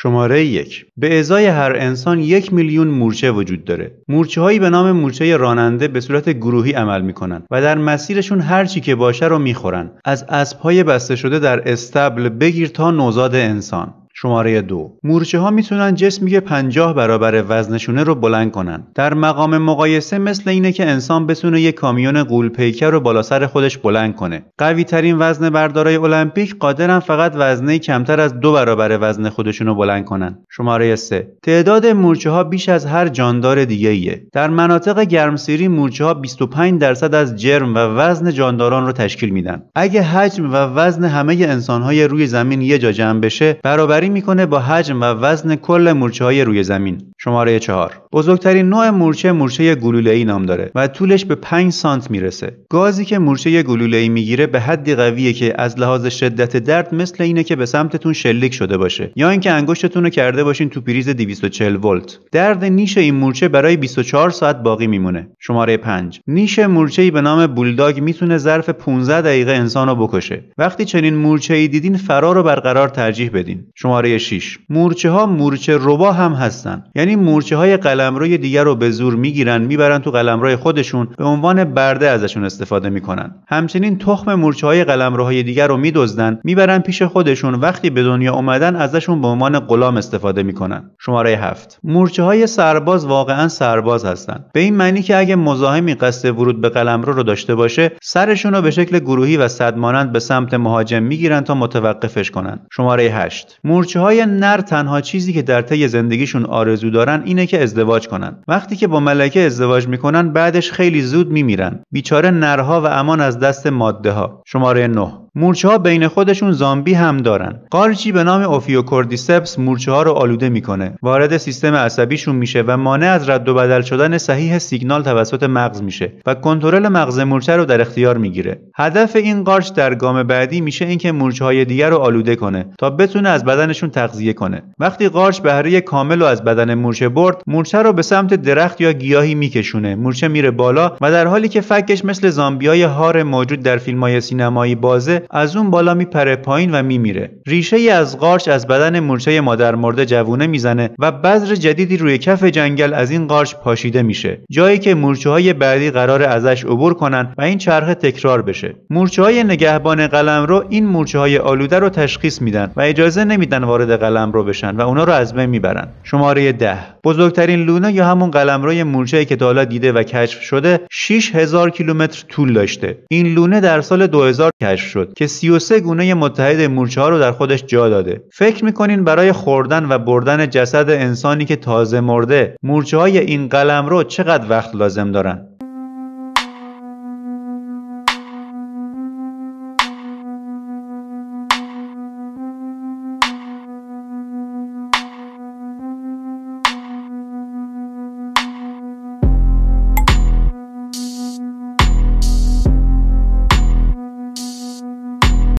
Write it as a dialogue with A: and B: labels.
A: شماره یک به ازای هر انسان یک میلیون مورچه وجود داره مورچه هایی به نام مورچه راننده به صورت گروهی عمل میکنن و در مسیرشون هر چی که باشه رو میخورن از اسب های بسته شده در استبل بگیر تا نوزاد انسان شماره دو مورچه ها میتونن جسمی که 50 برابر وزنشونه رو بلند کنن در مقام مقایسه مثل اینه که انسان بتونه یک کامیون قولپیکر رو بالا سر خودش بلند کنه قوی ترین وزن بردارای المپیک قادرن فقط وزنه کمتر از دو برابر وزن خودشونو بلند کنن شماره 3 تعداد مورچه ها بیش از هر جاندار دیگه در مناطق گرمسیری مورچه ها 25 درصد از جرم و وزن جانداران رو تشکیل میدن اگه حجم و وزن همه انسان های روی زمین یه جا جمع بشه برابری میکنه با حجم و وزن کل های روی زمین شماره چهار بزرگترین نوع مورچه مورچه گلوله‌ای نام داره و طولش به 5 سانت میرسه گازی که مورچه گلوله‌ای میگیره به حدی قویه که از لحاظ شدت درد مثل اینه که به سمتتون شلیک شده باشه یا اینکه انگشتتون رو کرده باشین تو پریز 240 ولت درد نیش این مورچه برای 24 ساعت باقی میمونه شماره 5 نیش مورچه‌ای به نام بولداگ میتونه ظرف 15 دقیقه انسانو بکشه وقتی چنین مورچه‌ای دیدین فرار رو برقرار ترجیح بدین شماره 6 مورچه‌ها مورچه ربا هم هستن یعنی یعنی مورچه های قلمروی دیگر رو به زور میگیرن میبرن تو قلمروی خودشون به عنوان برده ازشون استفاده میکنن همچنین تخم مورچه های قلمروهای دیگر رو میدزدن میبرن پیش خودشون وقتی به دنیا اومدن ازشون به عنوان غلام استفاده میکنن شماره هفت مورچه های سرباز واقعا سرباز هستن به این معنی که اگه مزاحمی قصد ورود به قلمرو رو داشته باشه سرشون رو به شکل گروهی و صدمانند به سمت مهاجم میگیرن تا متوقفش کنن شماره 8 مورچه های نر تنها چیزی که در طی زندگیشون آرزو دارن اینه که ازدواج کنن وقتی که با ملکه ازدواج میکنن بعدش خیلی زود میمیرن بیچاره نرها و امان از دست ماده ها شماره 9 مورچه ها بین خودشون زامبی هم دارن. قارچی به نام اوفیوکوردیسپس مورچه ها رو آلوده میکنه. وارد سیستم عصبیشون میشه و مانع از رد و بدل شدن صحیح سیگنال توسط مغز میشه و کنترل مغز مورچه رو در اختیار میگیره. هدف این قارچ در گام بعدی میشه اینکه مورچه های دیگر رو آلوده کنه تا بتونه از بدنشون تغذیه کنه. وقتی قارچ بهره کامل رو از بدن مورچه برد، مورچه رو به سمت درخت یا گیاهی میکشونه. مورچه میره بالا و در حالی که فکش مثل زامبیای هار موجود در فیلم‌های سینمایی بازه از اون بالا میپره پایین و میمیره ریشه ای از قارچ از بدن مورچه مادر مرده جوونه میزنه و بذر جدیدی روی کف جنگل از این قارچ پاشیده میشه جایی که مورچه های بعدی قرار ازش عبور کنن و این چرخه تکرار بشه مورچه های نگهبان قلمرو این مورچه های آلوده رو تشخیص میدن و اجازه نمیدن وارد قلم رو بشن و اونا رو از بین میبرن شماره ده بزرگترین لونه یا همون قلم قلمروی مورچه‌ای که تا دیده و کشف شده 6000 کیلومتر طول داشته این لونه در سال 2000 کشف شد که 33 گونه متحد مورچه ها رو در خودش جا داده فکر میکنین برای خوردن و بردن جسد انسانی که تازه مرده مورچه های این قلم رو چقدر وقت لازم دارن